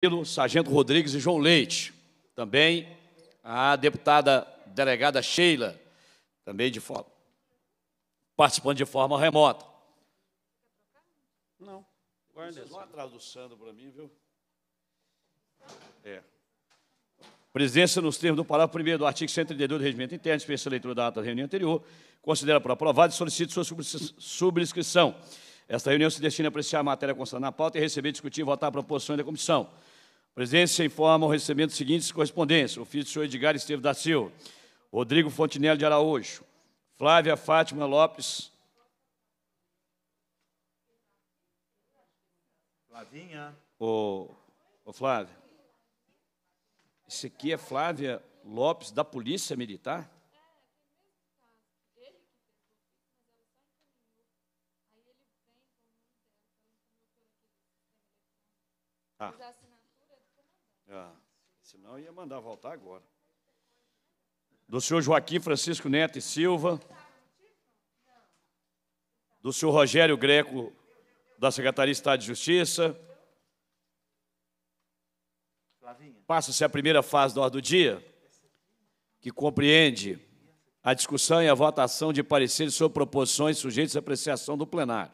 pelo Sargento Rodrigues e João Leite. Também a deputada delegada Sheila, também de forma, participando de forma remota. Não. Guarda Vocês vão para mim, viu? É. Presidência nos termos do parágrafo 1 do artigo 132 do Regimento Interno, a leitura da ata da reunião anterior, considera por aprovado e solicita sua subscrição. Esta reunião se destina a apreciar a matéria constante na pauta e receber, discutir e votar a proposição da comissão presidência informa o recebimento de seguintes correspondências. Ofício do senhor Edgar Esteves da Silva, Rodrigo Fontenelle de Araújo, Flávia Fátima Lopes. Flavinha. Ô, ô Flávia. Esse aqui é Flávia Lopes, da Polícia Militar? Não, ia mandar voltar agora. Do senhor Joaquim Francisco Neto e Silva. Do senhor Rogério Greco, da Secretaria de Estado de Justiça. Passa-se a primeira fase da ordem do dia, que compreende a discussão e a votação de pareceres sobre proposições sujeitas à apreciação do plenário.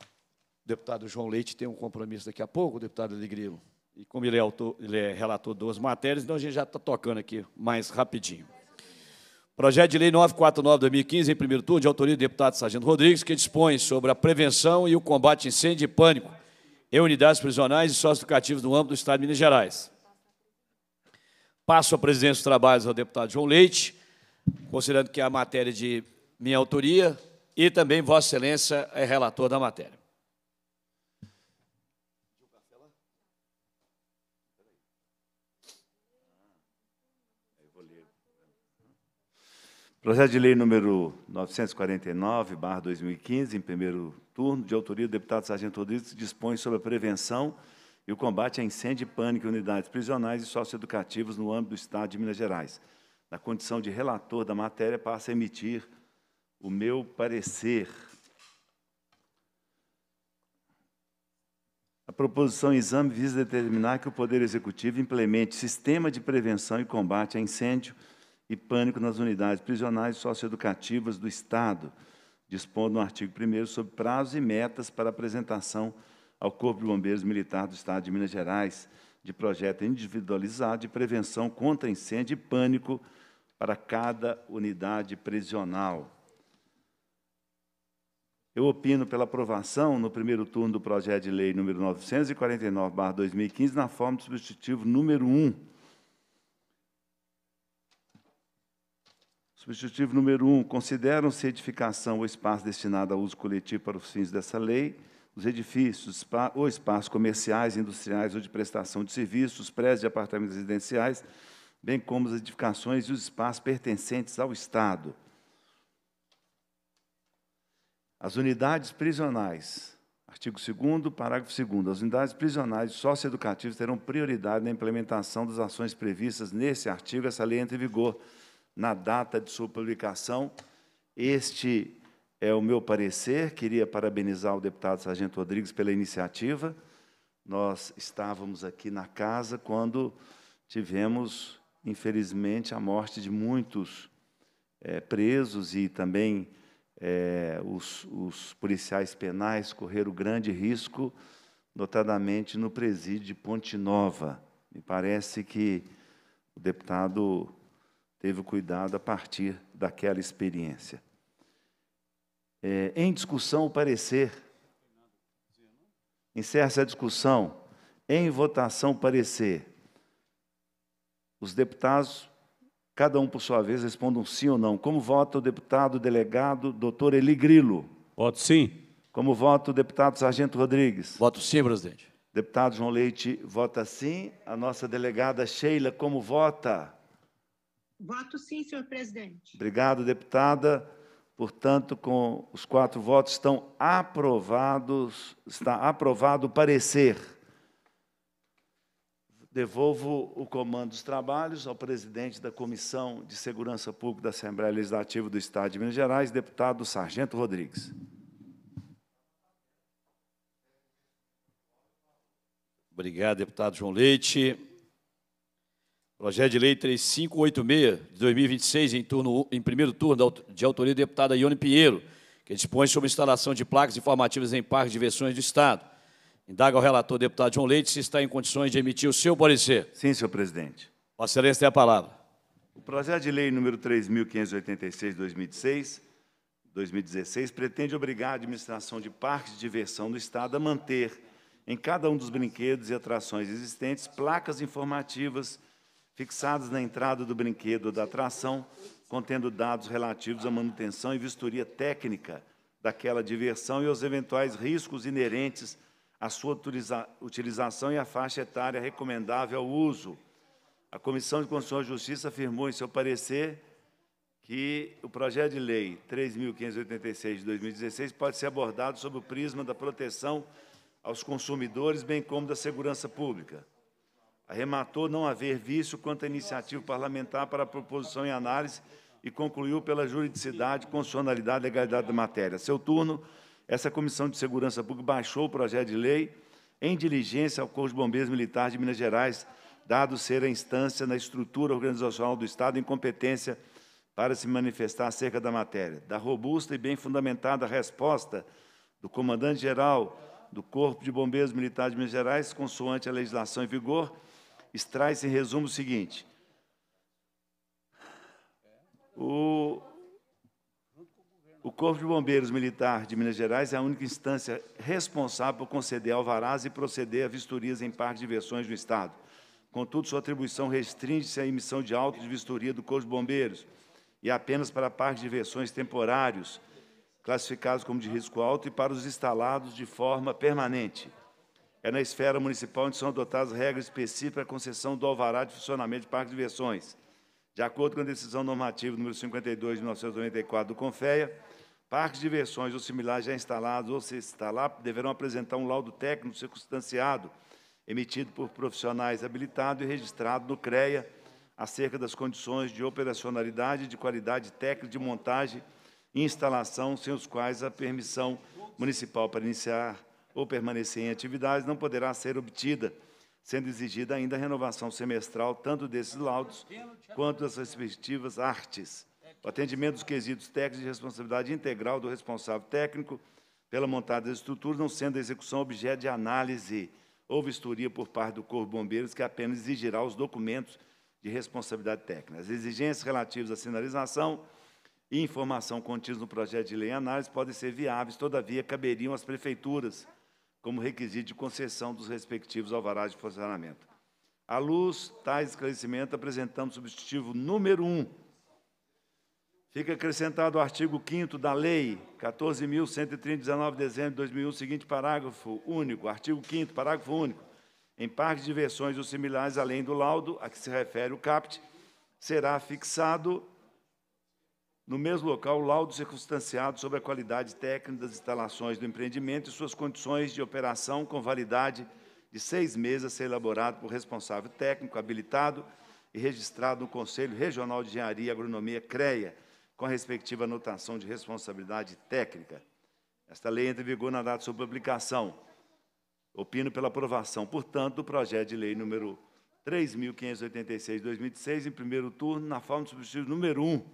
O deputado João Leite tem um compromisso daqui a pouco, deputado Alegrilo. E como ele é, autor, ele é relator de duas matérias, então a gente já está tocando aqui mais rapidinho. Projeto de Lei 949-2015, em primeiro turno, de autoria do deputado Sargento Rodrigues, que dispõe sobre a prevenção e o combate a incêndio e pânico em unidades prisionais e educativos no âmbito do Estado de Minas Gerais. Passo a presidência dos trabalhos ao deputado João Leite, considerando que é a matéria é de minha autoria, e também Vossa Excelência é relator da matéria. Projeto de lei número 949, 2015, em primeiro turno, de autoria do deputado Sargento Rodrigues, dispõe sobre a prevenção e o combate a incêndio e pânico em unidades prisionais e socioeducativas no âmbito do Estado de Minas Gerais. Na condição de relator da matéria, passo a emitir o meu parecer. A proposição em exame visa determinar que o Poder Executivo implemente sistema de prevenção e combate a incêndio, e pânico nas unidades prisionais socioeducativas do Estado, dispondo no artigo 1 sobre prazos e metas para apresentação ao Corpo de Bombeiros Militar do Estado de Minas Gerais de projeto individualizado de prevenção contra incêndio e pânico para cada unidade prisional. Eu opino pela aprovação no primeiro turno do projeto de lei número 949/2015 na forma do substitutivo número 1 Substitutivo número 1. Um, Consideram-se edificação ou espaço destinado a uso coletivo para os fins dessa lei os edifícios ou espaços comerciais, industriais ou de prestação de serviços, prédios de apartamentos residenciais, bem como as edificações e os espaços pertencentes ao Estado. As unidades prisionais. Artigo 2 parágrafo 2 As unidades prisionais socioeducativas terão prioridade na implementação das ações previstas nesse artigo. Essa lei entra em vigor na data de sua publicação. Este é o meu parecer. Queria parabenizar o deputado Sargento Rodrigues pela iniciativa. Nós estávamos aqui na casa quando tivemos, infelizmente, a morte de muitos é, presos e também é, os, os policiais penais correram grande risco, notadamente no presídio de Ponte Nova. Me parece que o deputado teve o cuidado a partir daquela experiência. É, em discussão, o parecer. Encerra-se a discussão. Em votação, o parecer. Os deputados, cada um por sua vez, respondam sim ou não. Como vota o deputado delegado doutor Eli Grilo? Voto sim. Como vota o deputado Sargento Rodrigues? Voto sim, presidente. Deputado João Leite vota sim. A nossa delegada Sheila, como vota? Voto sim, senhor presidente. Obrigado, deputada. Portanto, com os quatro votos estão aprovados, está aprovado o parecer. Devolvo o comando dos trabalhos ao presidente da Comissão de Segurança Pública da Assembleia Legislativa do Estado de Minas Gerais, deputado Sargento Rodrigues. Obrigado, deputado João Leite. Projeto de Lei 3586, de 2026, em, turno, em primeiro turno, de autoria da deputada Ione Pinheiro, que dispõe sobre instalação de placas informativas em parques de diversões do Estado. Indaga o relator, deputado João Leite, se está em condições de emitir o seu parecer. Sim, senhor presidente. Vossa Excelência tem a palavra. O projeto de lei número 3.586, 2016, 2016, pretende obrigar a administração de parques de diversão do Estado a manter, em cada um dos brinquedos e atrações existentes, placas informativas fixados na entrada do brinquedo da atração, contendo dados relativos à manutenção e vistoria técnica daquela diversão e aos eventuais riscos inerentes à sua utilização e à faixa etária recomendável ao uso. A Comissão de Constituição e Justiça afirmou em seu parecer que o projeto de lei 3.586 de 2016 pode ser abordado sob o prisma da proteção aos consumidores, bem como da segurança pública. Arrematou não haver vício quanto à iniciativa parlamentar para proposição e análise e concluiu pela juridicidade, constitucionalidade e legalidade da matéria. Seu turno, essa Comissão de Segurança Pública baixou o projeto de lei em diligência ao Corpo de Bombeiros Militares de Minas Gerais, dado ser a instância na estrutura organizacional do Estado em competência para se manifestar acerca da matéria. Da robusta e bem fundamentada resposta do comandante-geral do Corpo de Bombeiros Militares de Minas Gerais, consoante a legislação em vigor, extrai se em resumo o seguinte: o, o Corpo de Bombeiros Militar de Minas Gerais é a única instância responsável por conceder alvarás e proceder a vistorias em parques de versões do Estado. Contudo, sua atribuição restringe-se à emissão de autos de vistoria do Corpo de Bombeiros e apenas para parques de versões temporários, classificados como de risco alto, e para os instalados de forma permanente é na esfera municipal onde são adotadas regras específicas para a concessão do alvará de funcionamento de parques de diversões. De acordo com a decisão normativa número 52 de 1994 do CONFEA, parques de diversões ou similares já instalados ou se instalar deverão apresentar um laudo técnico circunstanciado, emitido por profissionais habilitados e registrado no CREA, acerca das condições de operacionalidade e de qualidade técnica de montagem e instalação, sem os quais a permissão municipal para iniciar ou permanecer em atividades, não poderá ser obtida, sendo exigida ainda a renovação semestral, tanto desses laudos quanto das respectivas artes. O atendimento dos quesitos técnicos de responsabilidade integral do responsável técnico pela montada das estruturas, não sendo a execução objeto de análise ou vistoria por parte do Corpo Bombeiros, que apenas exigirá os documentos de responsabilidade técnica. As exigências relativas à sinalização e informação contidas no projeto de lei e análise podem ser viáveis, todavia caberiam às prefeituras como requisito de concessão dos respectivos alvarás de funcionamento. À luz tais esclarecimentos, apresentamos substitutivo número 1. Fica acrescentado o artigo 5 da Lei 14.139, de dezembro de 2001, seguinte parágrafo único. Artigo 5 parágrafo único. Em parques de diversões ou similares, além do laudo a que se refere o CAPT, será fixado no mesmo local, laudo circunstanciado sobre a qualidade técnica das instalações do empreendimento e suas condições de operação com validade de seis meses a ser elaborado por responsável técnico habilitado e registrado no Conselho Regional de Engenharia e Agronomia, CREA, com a respectiva anotação de responsabilidade técnica. Esta lei entra em vigor na data de sua publicação. Opino pela aprovação, portanto, do projeto de lei número 3.586, 2006, em primeiro turno, na forma de substitutivo número 1,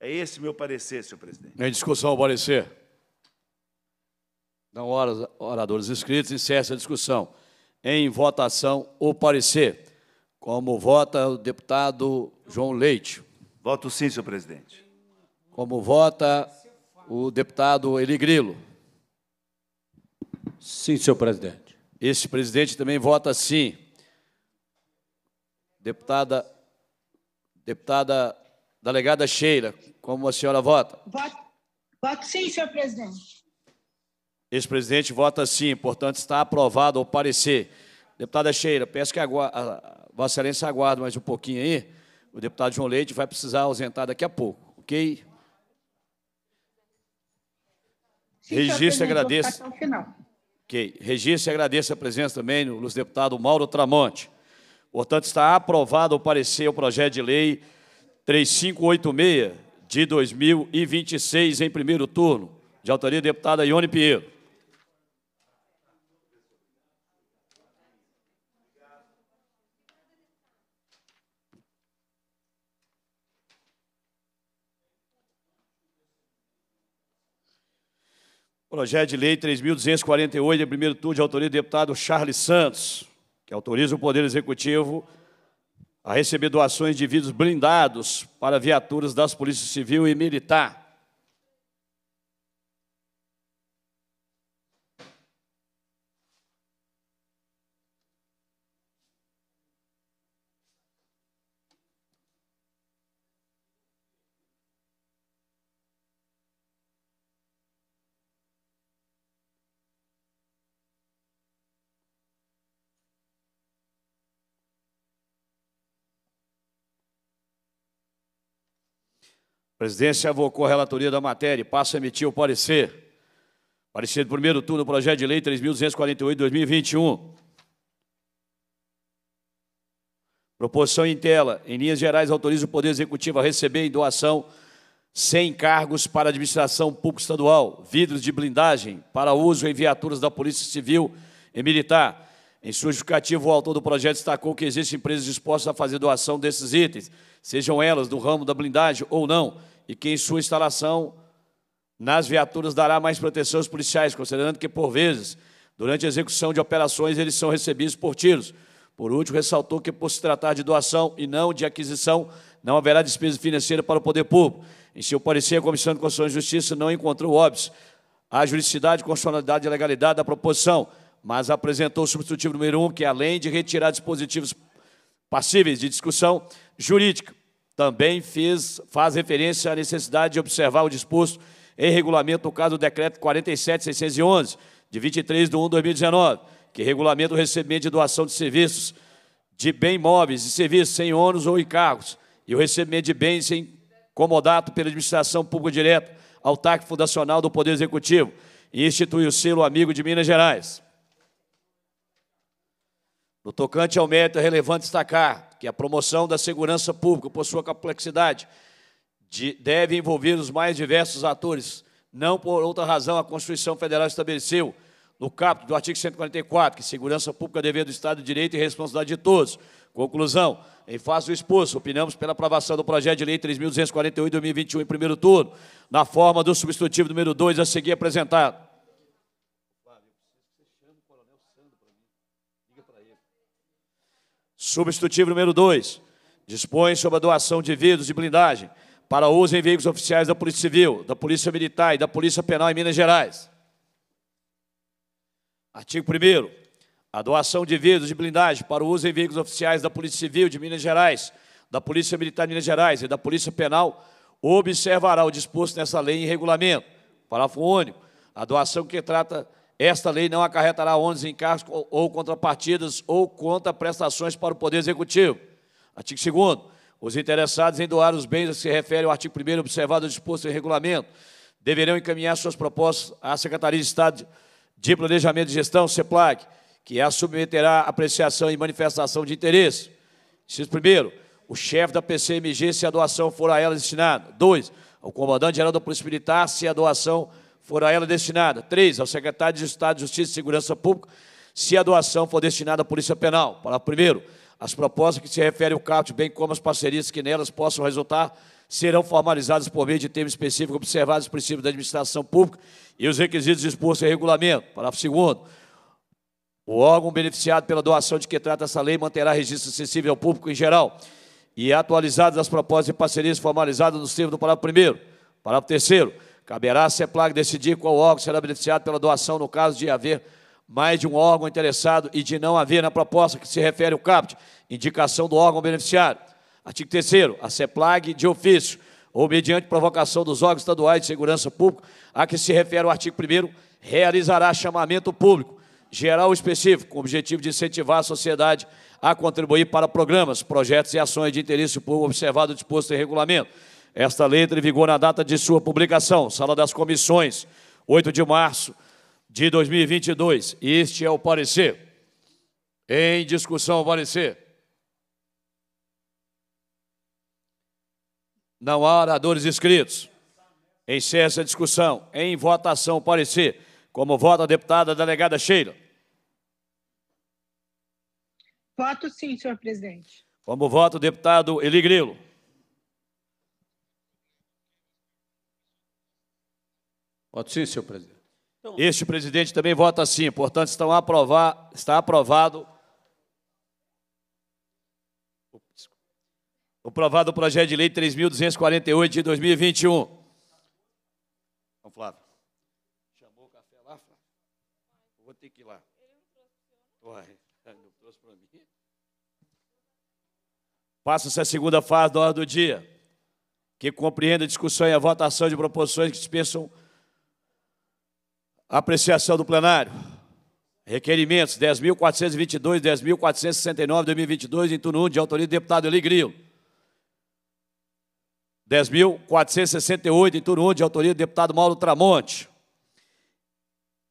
é esse meu parecer, senhor presidente. Em discussão, o parecer. Não oradores inscritos, encerra a discussão. Em votação, o parecer. Como vota o deputado João Leite? Voto sim, senhor presidente. Como vota o deputado Eli Grilo? Sim, senhor presidente. Este presidente também vota sim. Deputada, deputada Delegada Sheila, como a senhora vota? Voto, voto sim, senhor presidente. Ex-presidente vota sim, portanto está aprovado o parecer. Deputada Sheila, peço que a Vossa Excelência aguarde mais um pouquinho aí. O deputado João Leite vai precisar ausentar daqui a pouco, ok? Sim, Registro e agradeço. Ok. Registro e agradeço a presença também dos deputados Mauro Tramonte. Portanto, está aprovado o parecer, o projeto de lei 3586 de 2026 em primeiro turno, de autoria deputada Ione Pinheiro. Projeto de Lei 3.248, em primeiro turno, de autoria do deputado Charles Santos, que autoriza o Poder Executivo a receber doações de vidros blindados para viaturas das polícias civil e militar. presidência avocou a relatoria da matéria e passa a emitir o parecer. Parecer do primeiro turno do projeto de lei 3.248 2021. Proposição em tela. Em linhas gerais, autoriza o Poder Executivo a receber em doação sem cargos para a administração pública estadual, vidros de blindagem para uso em viaturas da Polícia Civil e Militar. Em sua justificativa, o autor do projeto destacou que existem empresas dispostas a fazer doação desses itens, sejam elas do ramo da blindagem ou não, e que em sua instalação nas viaturas dará mais proteção aos policiais, considerando que, por vezes, durante a execução de operações, eles são recebidos por tiros. Por último, ressaltou que, por se tratar de doação e não de aquisição, não haverá despesa financeira para o poder público. Em seu parecer, a Comissão de Constituição e Justiça não encontrou óbvios a juridicidade, constitucionalidade e legalidade da proposição, mas apresentou o substitutivo número um, que, além de retirar dispositivos passíveis de discussão jurídica, também faz referência à necessidade de observar o disposto em regulamento no caso do Decreto 47611, de 23 de 1 de 2019, que regulamenta o recebimento de doação de serviços de bens móveis e serviços sem ônus ou encargos e o recebimento de bens sem comodato pela administração pública direta ao TAC Fundacional do Poder Executivo e institui o selo Amigo de Minas Gerais. No tocante ao mérito, é relevante destacar que a promoção da segurança pública, por sua complexidade, de, deve envolver os mais diversos atores. Não por outra razão, a Constituição Federal estabeleceu, no caput do artigo 144, que segurança pública é dever do Estado de Direito e responsabilidade de todos. Conclusão, em face do exposto, opinamos pela aprovação do projeto de lei 3.248 2021 em primeiro turno, na forma do substitutivo número 2 a seguir apresentado. Substitutivo número 2. Dispõe sobre a doação de vidros de blindagem para uso em veículos oficiais da Polícia Civil, da Polícia Militar e da Polícia Penal em Minas Gerais. Artigo 1 A doação de vidros de blindagem para uso em veículos oficiais da Polícia Civil de Minas Gerais, da Polícia Militar de Minas Gerais e da Polícia Penal observará o disposto nessa lei em regulamento. Parágrafo único. A doação que trata esta lei não acarretará ônus em cargos ou contrapartidas ou contra prestações para o Poder Executivo. Artigo 2 Os interessados em doar os bens a que se refere ao artigo 1 observado disposto em regulamento deverão encaminhar suas propostas à Secretaria de Estado de Planejamento e Gestão, CEPLAC, que a submeterá à apreciação e manifestação de interesse. Inciso 1 o chefe da PCMG, se a doação for a ela destinada. 2. o comandante-geral da Polícia Militar, se a doação for fora a ela destinada. três Ao secretário de Estado de Justiça e Segurança Pública, se a doação for destinada à Polícia Penal. Para primeiro, as propostas que se referem ao caput, bem como as parcerias que nelas possam resultar, serão formalizadas por meio de termo específico, observados os princípios da administração pública e os requisitos expostos em regulamento. Parágrafo segundo. O órgão beneficiado pela doação de que trata essa lei manterá registro acessível ao público em geral e atualizadas as propostas e parcerias formalizadas nos termos do parágrafo primeiro. Parágrafo terceiro. Caberá à CEPLAG decidir qual órgão será beneficiado pela doação no caso de haver mais de um órgão interessado e de não haver na proposta que se refere ao CAPT, indicação do órgão beneficiário. Artigo 3 a CEPLAG de ofício ou mediante provocação dos órgãos estaduais de segurança pública a que se refere o artigo 1 realizará chamamento público, geral ou específico, com o objetivo de incentivar a sociedade a contribuir para programas, projetos e ações de interesse público observado disposto em regulamento. Esta lei entra em vigor na data de sua publicação, Sala das Comissões, 8 de março de 2022. Este é o parecer. Em discussão, o parecer. Não há oradores inscritos. Encerra a discussão. Em votação, o parecer. Como vota a deputada delegada Sheila. Voto sim, senhor presidente. Como vota o deputado Eli Grilo. Voto sim, senhor presidente. Então, este presidente também vota sim. Portanto, estão aprovar, está aprovado aprovado o projeto de lei 3.248 de 2021. Então, Flávio. Chamou o café lá, Flávio? vou ter que ir lá. Uai, não trouxe para mim. Passa-se a segunda fase da hora do dia, que compreende a discussão e a votação de proposições que dispensam Apreciação do plenário. Requerimentos 10.422, 10.469, 2022, em turno 1, de autoria do deputado Eli Grilo. 10.468, em turno 1, de autoria do deputado Mauro Tramonte.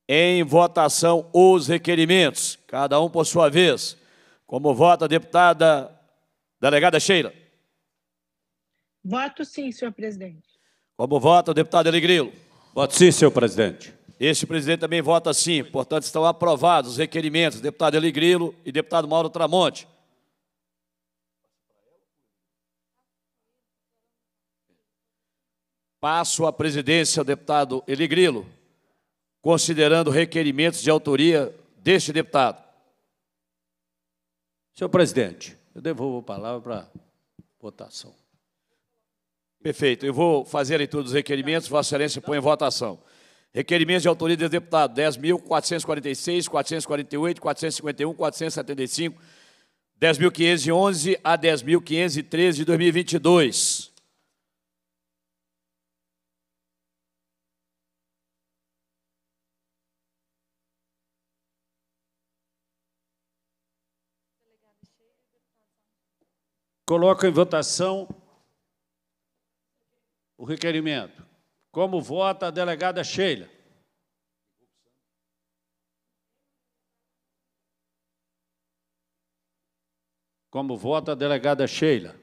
Em votação, os requerimentos, cada um por sua vez. Como vota a deputada delegada Sheila? Voto sim, senhor presidente. Como vota o deputado Eli Grilo? Voto sim, senhor presidente. Este presidente também vota sim, portanto, estão aprovados os requerimentos do deputado Eligrilo e deputado Mauro Tramonte. Passo a presidência ao deputado Eligrilo, Grilo, considerando requerimentos de autoria deste deputado. Senhor presidente, eu devolvo a palavra para votação. Perfeito. Eu vou fazer a leitura dos requerimentos. Vossa Excelência põe em votação. Requerimentos de autoria dos deputado 10.446, 448, 451, 475, 10.511 a 10.513 de 2022. Coloco em votação o requerimento. Como vota a delegada Sheila? Como vota a delegada Sheila?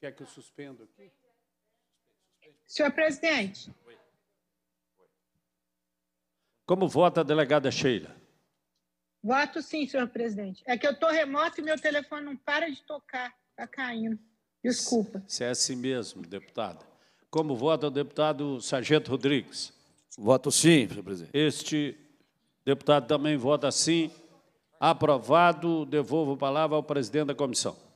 Quer que eu suspendo aqui? Senhor presidente. Como vota a delegada Sheila? Voto sim, senhor presidente. É que eu estou remoto e meu telefone não para de tocar. Está caindo. Desculpa. Se é assim mesmo, deputada. Como vota o deputado Sargento Rodrigues? Voto sim, senhor presidente. Este deputado também vota sim. Aprovado. Devolvo a palavra ao presidente da comissão.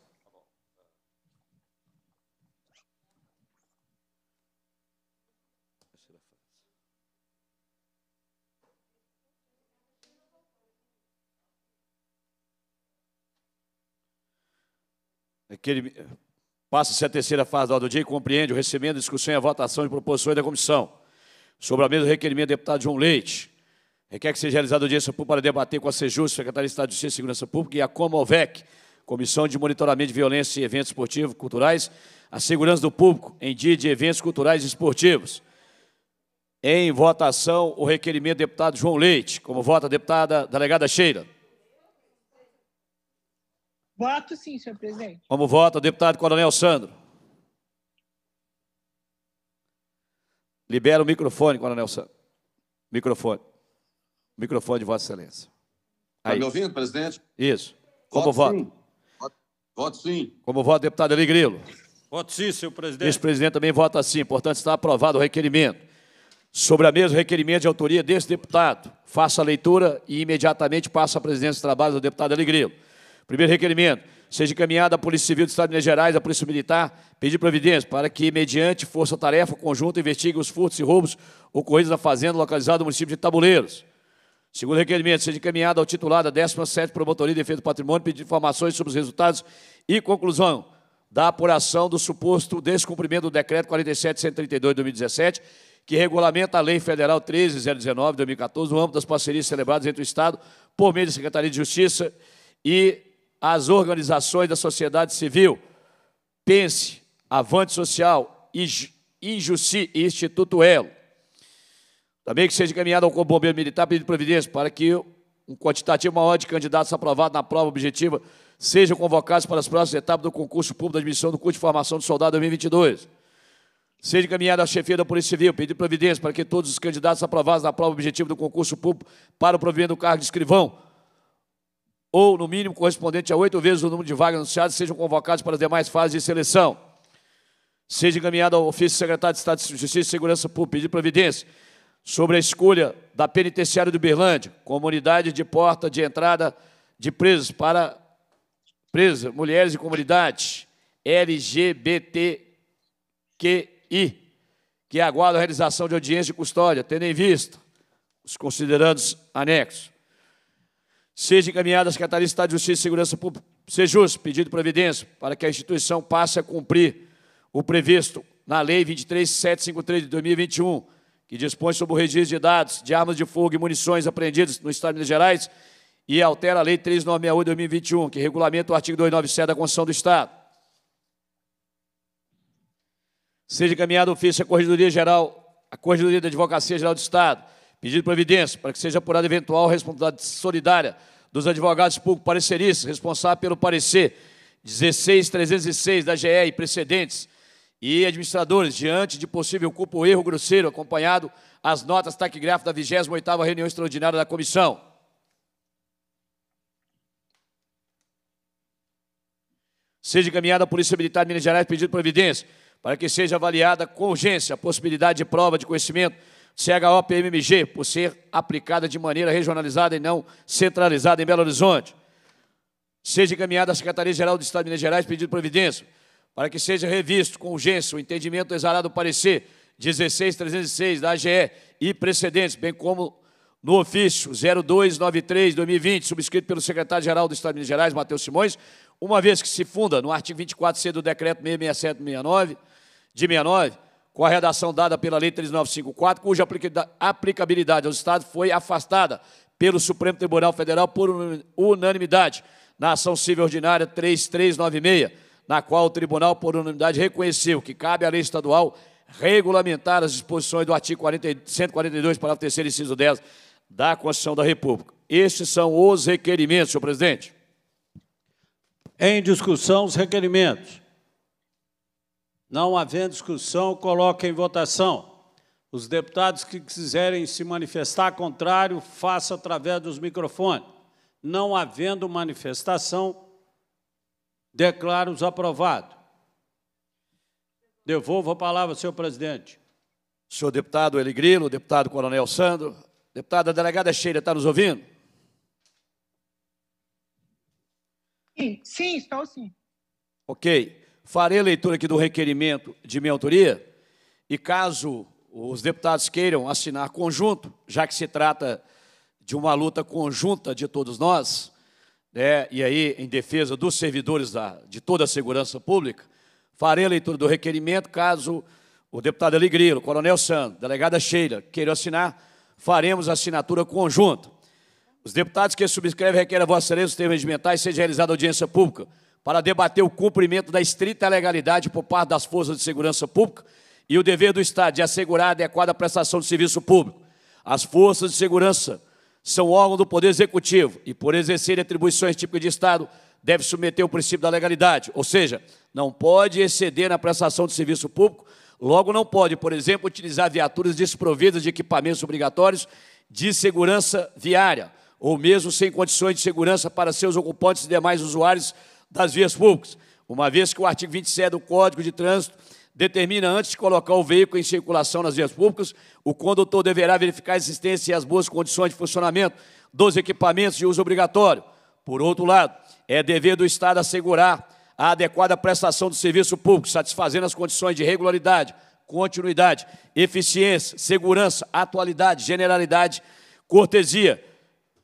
Aquele passa-se a terceira fase da ordem do dia e compreende o recebimento, discussão e a votação de proposições da comissão. Sobre a mesa do requerimento do deputado João Leite. Requer que seja realizada audiência pública para debater com a SEJUS, Secretaria de Estado de Justiça e Segurança Pública, e a COMOVEC, Comissão de Monitoramento de Violência e Eventos Esportivos e Culturais, a segurança do público em dia de eventos culturais e esportivos. Em votação, o requerimento do deputado João Leite. Como vota a deputada delegada Sheila. Voto sim, senhor presidente. Como vota deputado Coronel Sandro? Libera o microfone, Coronel Sandro. Microfone. Microfone de Vossa Excelência. Está me ouvindo, presidente? Isso. Como voto? Voto sim. Voto, voto sim. Como voto, deputado Ali Grilo? Voto sim, senhor presidente. Vice-presidente também vota sim. Portanto, está aprovado o requerimento. Sobre a mesma o requerimento de autoria desse deputado. Faça a leitura e imediatamente passa a presidência dos trabalhos do deputado Ali Grilo. Primeiro requerimento: seja encaminhada à Polícia Civil do Estado de Minas Gerais, à Polícia Militar, pedir providência para que, mediante força-tarefa conjunta, investigue os furtos e roubos ocorridos na fazenda localizada no município de Tabuleiros. Segundo requerimento, seja encaminhada ao titular da 17 Promotoria de Defesa do Patrimônio, pedir informações sobre os resultados e conclusão da apuração do suposto descumprimento do Decreto 4732 de 2017, que regulamenta a Lei Federal 13019 de 2014, no âmbito das parcerias celebradas entre o Estado, por meio da Secretaria de Justiça e às organizações da sociedade civil, Pense, Avante Social, Injusti e Instituto Elo. Também que seja encaminhado ao Corpo Bombeiro Militar pedindo providência para que um quantitativo maior de candidatos aprovados na prova objetiva sejam convocados para as próximas etapas do concurso público da admissão do curso de formação do soldado 2022. Seja encaminhado à chefia da Polícia Civil, pedindo providência para que todos os candidatos aprovados na prova objetiva do concurso público para o provimento do cargo de escrivão ou, no mínimo, correspondente a oito vezes o número de vagas anunciadas, sejam convocados para as demais fases de seleção. Seja encaminhado ao ofício do secretário de Estado de Justiça e Segurança Pública pedir providência sobre a escolha da penitenciária do Berlândia, comunidade de porta de entrada de presos para presas, mulheres e comunidades LGBTQI, que aguarda a realização de audiência de custódia, tendo em vista os considerandos anexos. Seja encaminhada a Secretaria de Estado de Justiça e Segurança Pública, SEJUS, pedido de providência para que a instituição passe a cumprir o previsto na Lei 23753 de 2021, que dispõe sobre o registro de dados de armas de fogo e munições apreendidas no Estado de Minas Gerais e altera a Lei 3968 de 2021, que regulamenta o artigo 297 da Constituição do Estado. Seja encaminhado ofício à Corregedoria Geral, à Corregedoria da Advocacia Geral do Estado, Pedido de providência para que seja apurada eventual responsabilidade solidária dos advogados públicos pareceristas responsáveis pelo parecer 16306 da GE e precedentes e administradores diante de possível culpa ou erro grosseiro acompanhado às notas taquigráficas da 28ª reunião extraordinária da comissão. Seja encaminhada à Polícia Militar de Minas Gerais pedido de providência para que seja avaliada com urgência a possibilidade de prova de conhecimento CHOPMMG, por ser aplicada de maneira regionalizada e não centralizada em Belo Horizonte. Seja encaminhada à Secretaria-Geral do Estado de Minas Gerais pedido providência para que seja revisto com urgência o entendimento exarado do parecer 16306 da AGE e precedentes, bem como no ofício 0293-2020, subscrito pelo secretário-geral do Estado de Minas Gerais, Matheus Simões, uma vez que se funda no artigo 24C do decreto 66769, de 69, com a redação dada pela Lei 3954, cuja aplicabilidade aos Estados foi afastada pelo Supremo Tribunal Federal por unanimidade na ação civil ordinária 3396, na qual o tribunal, por unanimidade, reconheceu que cabe à lei estadual regulamentar as disposições do artigo 142, parágrafo 3 inciso 10 da Constituição da República. Estes são os requerimentos, senhor presidente. Em discussão, os requerimentos. Não havendo discussão, coloque em votação. Os deputados que quiserem se manifestar contrário, faça através dos microfones. Não havendo manifestação, declaro-os aprovado. Devolvo a palavra, senhor presidente. Senhor deputado Eli Grilo, deputado Coronel Sandro, deputada delegada Sheila, está nos ouvindo? Sim, sim, estou sim. Ok farei a leitura aqui do requerimento de minha autoria e caso os deputados queiram assinar conjunto, já que se trata de uma luta conjunta de todos nós, né, e aí em defesa dos servidores da, de toda a segurança pública, farei a leitura do requerimento, caso o deputado Alegrilo, coronel Sandro, delegada Sheila, queiram assinar, faremos assinatura conjunta. Os deputados que subscrevem requerem a vossa excelência os termos regimentais, seja realizada audiência pública para debater o cumprimento da estrita legalidade por parte das forças de segurança pública e o dever do Estado de assegurar a adequada prestação de serviço público. As forças de segurança são órgão do Poder Executivo e, por exercer atribuições típicas de Estado, deve submeter o princípio da legalidade, ou seja, não pode exceder na prestação de serviço público, logo não pode, por exemplo, utilizar viaturas desprovidas de equipamentos obrigatórios de segurança viária, ou mesmo sem condições de segurança para seus ocupantes e demais usuários das vias públicas, uma vez que o artigo 27 do Código de Trânsito determina antes de colocar o veículo em circulação nas vias públicas, o condutor deverá verificar a existência e as boas condições de funcionamento dos equipamentos de uso obrigatório. Por outro lado, é dever do Estado assegurar a adequada prestação do serviço público, satisfazendo as condições de regularidade, continuidade, eficiência, segurança, atualidade, generalidade, cortesia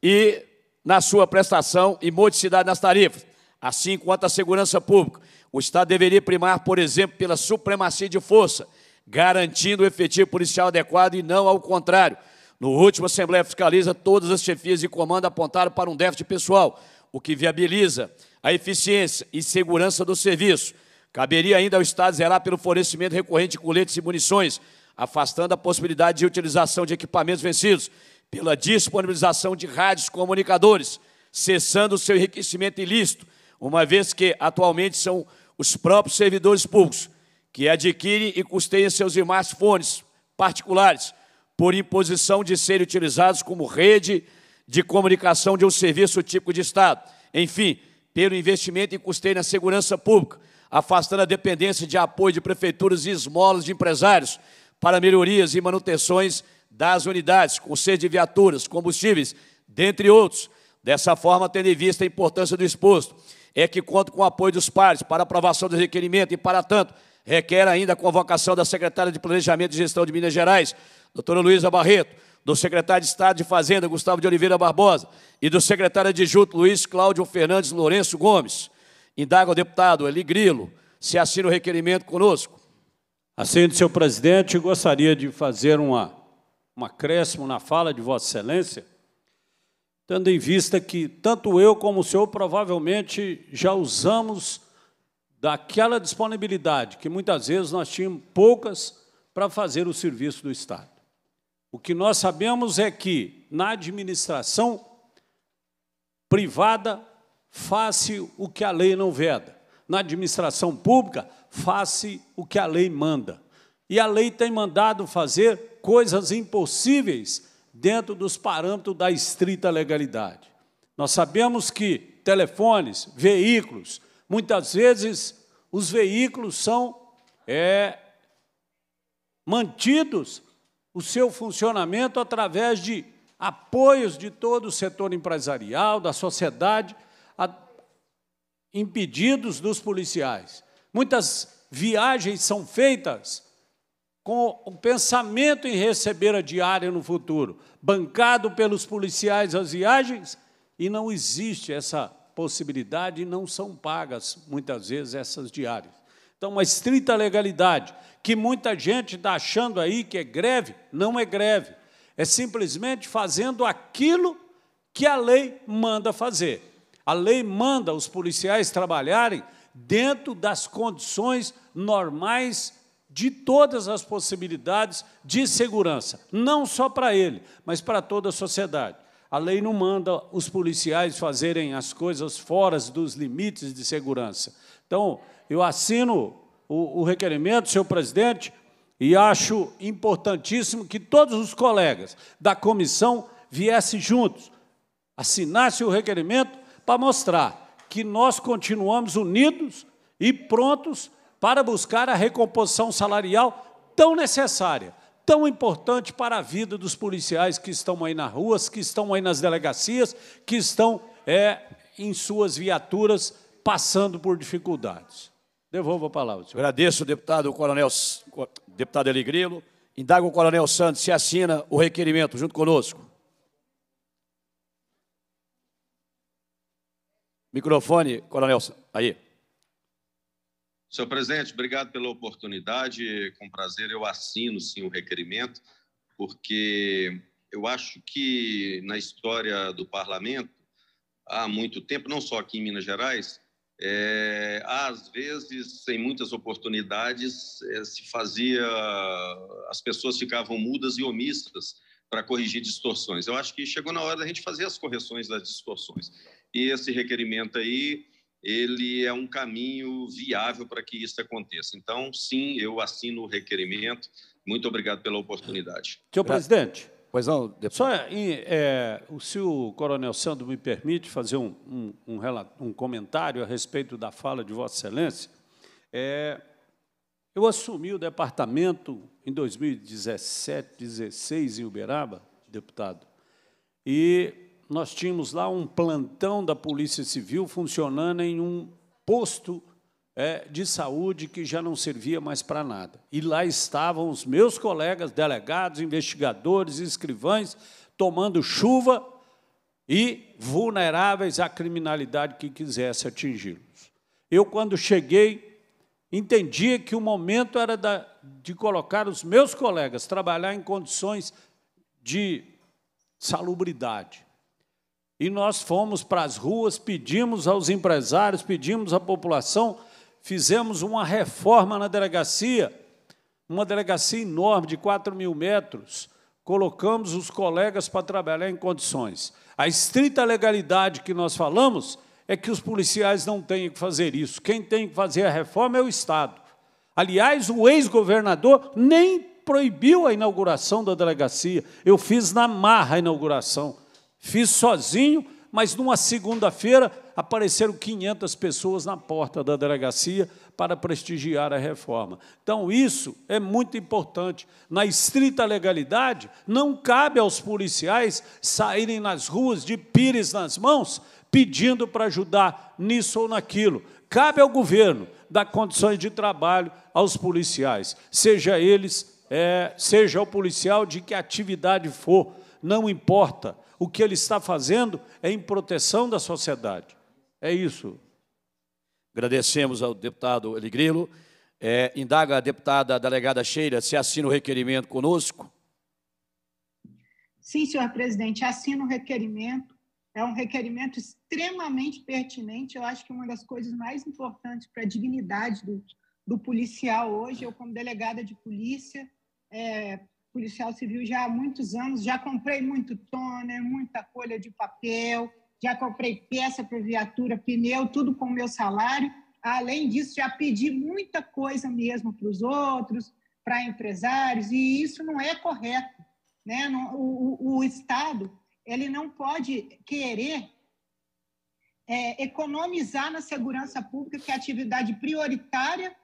e na sua prestação e modicidade nas tarifas Assim, quanto à segurança pública, o Estado deveria primar, por exemplo, pela supremacia de força, garantindo o efetivo policial adequado e não ao contrário. No último, a Assembleia Fiscaliza, todas as chefias de comando apontaram para um déficit pessoal, o que viabiliza a eficiência e segurança do serviço. Caberia ainda ao Estado zerar pelo fornecimento recorrente de coletes e munições, afastando a possibilidade de utilização de equipamentos vencidos, pela disponibilização de rádios comunicadores, cessando o seu enriquecimento ilícito, uma vez que atualmente são os próprios servidores públicos que adquirem e custeiam seus smartphones particulares por imposição de serem utilizados como rede de comunicação de um serviço típico de Estado. Enfim, pelo investimento e custeio na segurança pública, afastando a dependência de apoio de prefeituras e esmolas de empresários para melhorias e manutenções das unidades, conselho de viaturas, combustíveis, dentre outros, Dessa forma, tendo em vista a importância do exposto, é que conto com o apoio dos pares para aprovação do requerimento e, para tanto, requer ainda a convocação da secretária de Planejamento e Gestão de Minas Gerais, doutora Luísa Barreto, do secretário de Estado de Fazenda, Gustavo de Oliveira Barbosa, e do secretário adjunto, Luiz Cláudio Fernandes Lourenço Gomes. Indaga o deputado Eli Grilo se assina o requerimento conosco. Assente, senhor presidente, gostaria de fazer uma, um acréscimo na fala de Vossa Excelência, tendo em vista que tanto eu como o senhor provavelmente já usamos daquela disponibilidade, que muitas vezes nós tínhamos poucas para fazer o serviço do Estado. O que nós sabemos é que na administração privada faça o que a lei não veda. Na administração pública, faça o que a lei manda. E a lei tem mandado fazer coisas impossíveis dentro dos parâmetros da estrita legalidade. Nós sabemos que telefones, veículos, muitas vezes os veículos são é, mantidos o seu funcionamento através de apoios de todo o setor empresarial, da sociedade, a, impedidos dos policiais. Muitas viagens são feitas com o pensamento em receber a diária no futuro, bancado pelos policiais as viagens, e não existe essa possibilidade e não são pagas, muitas vezes, essas diárias. Então, uma estrita legalidade, que muita gente está achando aí que é greve, não é greve. É simplesmente fazendo aquilo que a lei manda fazer. A lei manda os policiais trabalharem dentro das condições normais de todas as possibilidades de segurança, não só para ele, mas para toda a sociedade. A lei não manda os policiais fazerem as coisas fora dos limites de segurança. Então, eu assino o, o requerimento, senhor presidente, e acho importantíssimo que todos os colegas da comissão viessem juntos, assinassem o requerimento para mostrar que nós continuamos unidos e prontos para buscar a recomposição salarial tão necessária, tão importante para a vida dos policiais que estão aí nas ruas, que estão aí nas delegacias, que estão é, em suas viaturas passando por dificuldades. Devolvo a palavra, senhor. Agradeço, deputado Coronel, deputado Eli indaga Indago o Coronel Santos se assina o requerimento junto conosco. Microfone, Coronel Santos. Aí. Senhor presidente, obrigado pela oportunidade. Com prazer, eu assino sim o requerimento, porque eu acho que na história do parlamento, há muito tempo, não só aqui em Minas Gerais, é, às vezes, em muitas oportunidades, é, se fazia. as pessoas ficavam mudas e omissas para corrigir distorções. Eu acho que chegou na hora da gente fazer as correções das distorções. E esse requerimento aí ele é um caminho viável para que isso aconteça. Então, sim, eu assino o requerimento. Muito obrigado pela oportunidade. Senhor presidente. Pois não, deputado. Só, é, se o coronel Sandro me permite fazer um, um, um, um comentário a respeito da fala de Vossa Excelência, é, eu assumi o departamento em 2017, 16 em Uberaba, deputado, e nós tínhamos lá um plantão da Polícia Civil funcionando em um posto é, de saúde que já não servia mais para nada. E lá estavam os meus colegas, delegados, investigadores, escrivães, tomando chuva e vulneráveis à criminalidade que quisesse atingi-los. Eu, quando cheguei, entendia que o momento era da, de colocar os meus colegas trabalhar em condições de salubridade. E nós fomos para as ruas, pedimos aos empresários, pedimos à população, fizemos uma reforma na delegacia, uma delegacia enorme de 4 mil metros, colocamos os colegas para trabalhar em condições. A estrita legalidade que nós falamos é que os policiais não têm que fazer isso. Quem tem que fazer a reforma é o Estado. Aliás, o ex-governador nem proibiu a inauguração da delegacia. Eu fiz na marra a inauguração. Fiz sozinho, mas numa segunda-feira apareceram 500 pessoas na porta da delegacia para prestigiar a reforma. Então, isso é muito importante. Na estrita legalidade, não cabe aos policiais saírem nas ruas de pires nas mãos pedindo para ajudar nisso ou naquilo. Cabe ao governo dar condições de trabalho aos policiais, seja eles, é, seja o policial de que atividade for, não importa o que ele está fazendo é em proteção da sociedade. É isso. Agradecemos ao deputado Eligrilo. É, indaga a deputada delegada Sheila se assina o requerimento conosco. Sim, senhor presidente, assino o requerimento. É um requerimento extremamente pertinente. Eu acho que uma das coisas mais importantes para a dignidade do, do policial hoje, eu como delegada de polícia, é, policial civil já há muitos anos, já comprei muito toner, muita folha de papel, já comprei peça para viatura, pneu, tudo com o meu salário. Além disso, já pedi muita coisa mesmo para os outros, para empresários, e isso não é correto. Né? o, o, o Estado ele não pode querer é, economizar na segurança pública, que é atividade prioritária,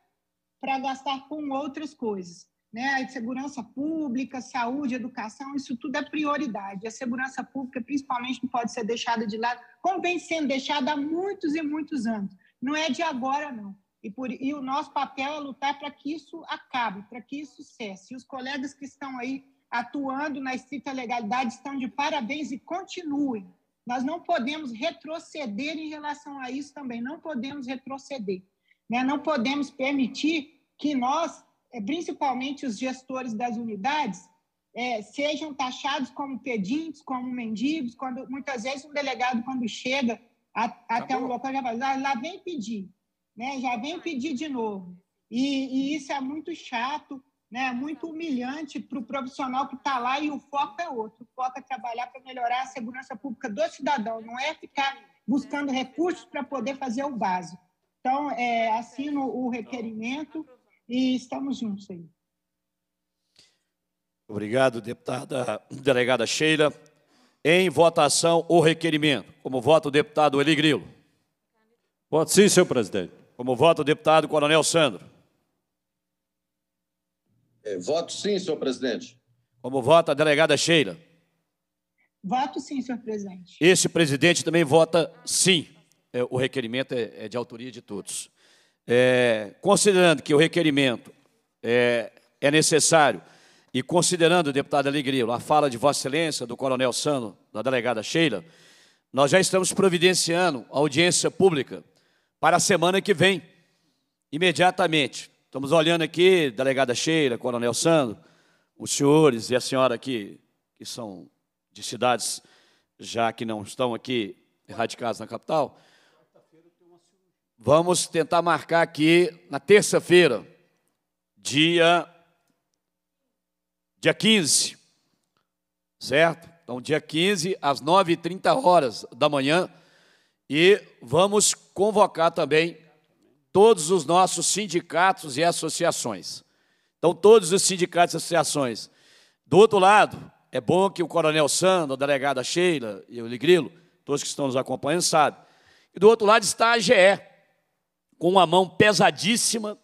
para gastar com outras coisas né? A segurança pública, saúde, educação, isso tudo é prioridade. a segurança pública, principalmente, não pode ser deixada de lado, como vem sendo deixada há muitos e muitos anos. Não é de agora, não. E, por, e o nosso papel é lutar para que isso acabe, para que isso cesse. E os colegas que estão aí atuando na estrita legalidade estão de parabéns e continuem. Nós não podemos retroceder em relação a isso também, não podemos retroceder. Né? Não podemos permitir que nós é, principalmente os gestores das unidades, é, sejam taxados como pedintes, como mendigos, quando muitas vezes um delegado, quando chega a, até um local, já fala, ah, lá vem pedir, né? já vem pedir de novo. E, e isso é muito chato, né? É muito humilhante para o profissional que está lá e o foco é outro. O foco é trabalhar para melhorar a segurança pública do cidadão, não é ficar buscando recursos para poder fazer o básico. Então, é, assino o requerimento e estamos juntos aí. Obrigado, deputada delegada Sheila. Em votação, o requerimento. Como voto o deputado Eli Grilo. Voto sim, senhor presidente. Como voto o deputado Coronel Sandro. É, voto sim, senhor presidente. Como vota a delegada Sheila. Voto sim, senhor presidente. Esse presidente também vota sim. É, o requerimento é, é de autoria de todos é, considerando que o requerimento é, é necessário e considerando, deputado Alegria, a fala de Vossa Excelência, do Coronel Sano, da delegada Sheila, nós já estamos providenciando a audiência pública para a semana que vem, imediatamente. Estamos olhando aqui, delegada Sheila, Coronel Sandro, os senhores e a senhora aqui, que são de cidades já que não estão aqui radicados na capital, Vamos tentar marcar aqui na terça-feira, dia dia 15. Certo? Então, dia 15, às 9h30 horas da manhã, e vamos convocar também todos os nossos sindicatos e associações. Então, todos os sindicatos e associações. Do outro lado, é bom que o Coronel Sandro, a delegada Sheila e o Ligrilo, todos que estão nos acompanhando, sabem. E do outro lado está a GE, com uma mão pesadíssima,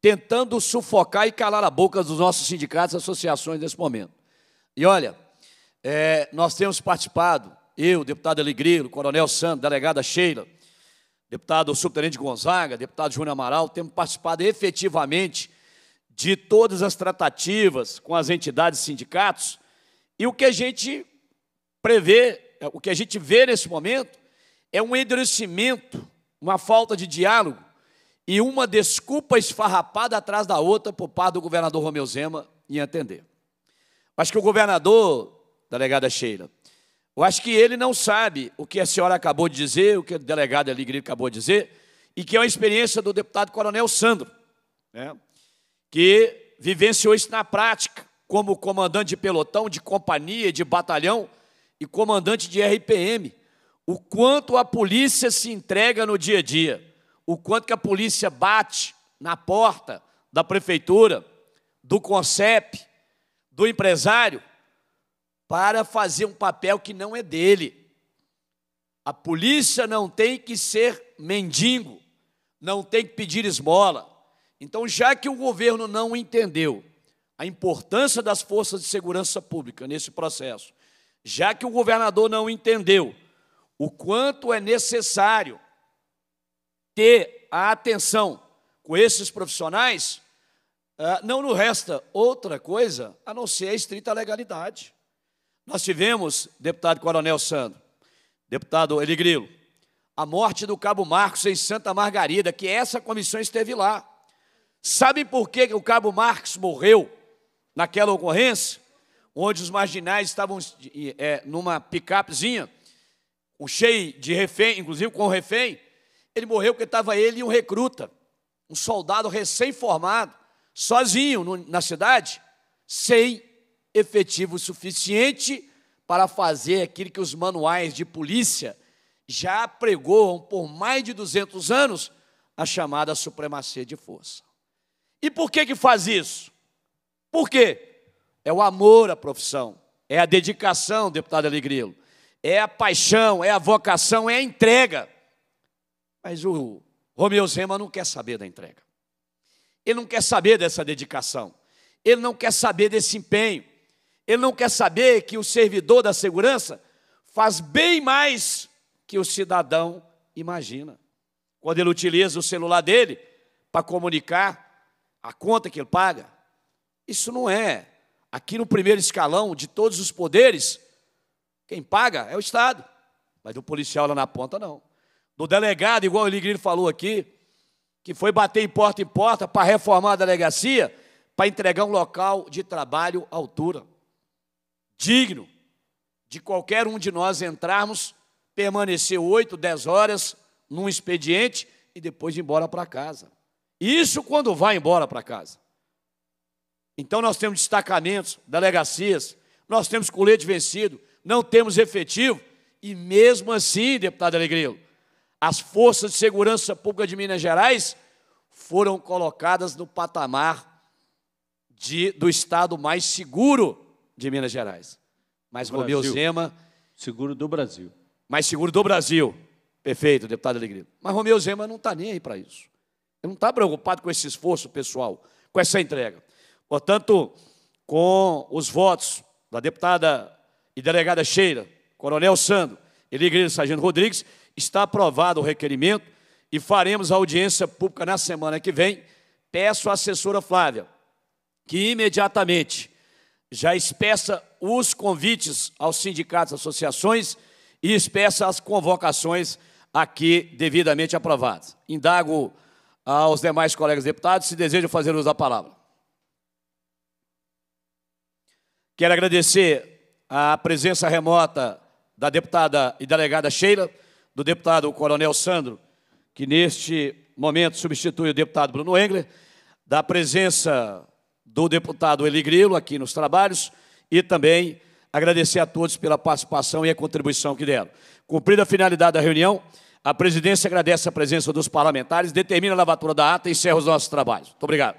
tentando sufocar e calar a boca dos nossos sindicatos e associações nesse momento. E olha, é, nós temos participado, eu, deputado Alegria, coronel Santos, delegada Sheila, deputado subtenente Gonzaga, deputado Júnior Amaral, temos participado efetivamente de todas as tratativas com as entidades e sindicatos, e o que a gente prevê, é, o que a gente vê nesse momento, é um endurecimento, uma falta de diálogo e uma desculpa esfarrapada atrás da outra por parte do governador Romeu Zema em atender. Acho que o governador, delegada Sheila, eu acho que ele não sabe o que a senhora acabou de dizer, o que o delegado Alegria acabou de dizer, e que é uma experiência do deputado Coronel Sandro, né, que vivenciou isso na prática, como comandante de pelotão, de companhia, de batalhão e comandante de RPM, o quanto a polícia se entrega no dia a dia o quanto que a polícia bate na porta da prefeitura, do CONCEP, do empresário, para fazer um papel que não é dele. A polícia não tem que ser mendigo, não tem que pedir esmola. Então, já que o governo não entendeu a importância das forças de segurança pública nesse processo, já que o governador não entendeu o quanto é necessário ter a atenção com esses profissionais, ah, não nos resta outra coisa a não ser a estrita legalidade. Nós tivemos, deputado Coronel Sandro, deputado Eli a morte do Cabo Marcos em Santa Margarida, que essa comissão esteve lá. Sabe por que o Cabo Marcos morreu naquela ocorrência? Onde os marginais estavam é, numa picapezinha, cheio de refém, inclusive com refém, ele morreu porque estava ele e um recruta, um soldado recém-formado, sozinho no, na cidade, sem efetivo suficiente para fazer aquilo que os manuais de polícia já pregoam por mais de 200 anos, a chamada supremacia de força. E por que que faz isso? Por quê? É o amor à profissão, é a dedicação, deputado Alegrilo, é a paixão, é a vocação, é a entrega. Mas o Romeu Zema não quer saber da entrega. Ele não quer saber dessa dedicação. Ele não quer saber desse empenho. Ele não quer saber que o servidor da segurança faz bem mais que o cidadão imagina. Quando ele utiliza o celular dele para comunicar a conta que ele paga, isso não é. Aqui no primeiro escalão de todos os poderes, quem paga é o Estado, mas o policial lá na ponta não do delegado, igual o Eligrino falou aqui, que foi bater em porta em porta para reformar a delegacia, para entregar um local de trabalho à altura, digno de qualquer um de nós entrarmos, permanecer oito, dez horas num expediente e depois ir embora para casa. Isso quando vai embora para casa. Então nós temos destacamentos, delegacias, nós temos colete vencido, não temos efetivo, e mesmo assim, deputado Alegrilo, as forças de segurança pública de Minas Gerais foram colocadas no patamar de, do estado mais seguro de Minas Gerais. Mas Brasil. Romeu Zema. Seguro do Brasil. Mais seguro do Brasil. Perfeito, deputado Alegria. Mas Romeu Zema não está nem aí para isso. Ele não está preocupado com esse esforço pessoal, com essa entrega. Portanto, com os votos da deputada e delegada Cheira, Coronel Sandro, Eligreiro Sargento Rodrigues, Está aprovado o requerimento e faremos a audiência pública na semana que vem. Peço à assessora Flávia que imediatamente já espeça os convites aos sindicatos e associações e espeça as convocações aqui devidamente aprovadas. Indago aos demais colegas deputados se desejam fazer uso da palavra. Quero agradecer a presença remota da deputada e delegada Sheila do deputado Coronel Sandro, que neste momento substitui o deputado Bruno Engler, da presença do deputado Eli Grilo aqui nos trabalhos e também agradecer a todos pela participação e a contribuição que deram. Cumprida a finalidade da reunião, a presidência agradece a presença dos parlamentares, determina a lavatura da ata e encerra os nossos trabalhos. Muito obrigado.